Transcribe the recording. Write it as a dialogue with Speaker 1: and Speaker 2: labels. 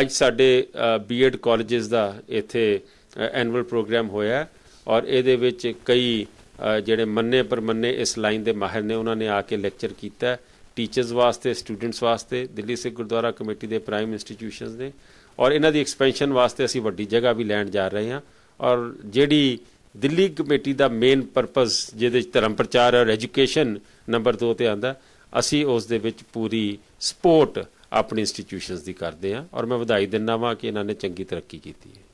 Speaker 1: ਅੱਜ ਸਾਡੇ BEd colleges ਦਾ ਇੱਥੇ ਐਨੂਅਲ ਪ੍ਰੋਗਰਾਮ ਹੋਇਆ ਔਰ ਇਹਦੇ ਵਿੱਚ ਕਈ ਜਿਹੜੇ ਮੰਨੇ ਪਰਮੰਨੇ ਇਸ ਲਾਈਨ ਦੇ ਮਾਹਿਰ ਨੇ ਉਹਨਾਂ ਨੇ ਆ ਕੇ ਲੈਕਚਰ ਕੀਤਾ ਟੀਚਰਸ ਵਾਸਤੇ ਸਟੂਡੈਂਟਸ ਵਾਸਤੇ ਦਿੱਲੀ ਸਿੱਖ ਗੁਰਦੁਆਰਾ ਕਮੇਟੀ ਦੇ ਪ੍ਰਾਈਮ ਇੰਸਟੀਟਿਊਸ਼ਨਸ ਨੇ ਔਰ ਇਹਨਾਂ ਦੀ ਐਕਸਪੈਂਸ਼ਨ ਵਾਸਤੇ ਅਸੀਂ ਵੱਡੀ ਜਗ੍ਹਾ ਵੀ ਲੈਣ ਜਾ ਰਹੇ ਹਾਂ ਔਰ ਜਿਹੜੀ ਦਿੱਲੀ ਕਮੇਟੀ ਦਾ ਮੇਨ ਪਰਪਸ ਜਿਹਦੇ ਵਿੱਚ ਧਰਮ ਪ੍ਰਚਾਰ ਔਰ ਐਜੂਕੇਸ਼ਨ ਨੰਬਰ 2 ਤੇ ਆਂਦਾ ਅਸੀਂ ਉਸ ਦੇ ਵਿੱਚ ਪੂਰੀ ਸਪੋਰਟ ਆਪਣੇ ਇੰਸਟੀਟਿਊਸ਼ਨਸ ਦੀ ਕਰਦੇ ਆ ਔਰ ਮੈਂ ਵਧਾਈ ਦਿੰਦਾ ਵਾਂ ਕਿ ਇਹਨਾਂ ਨੇ ਚੰਗੀ ਤਰੱਕੀ ਕੀਤੀ ਹੈ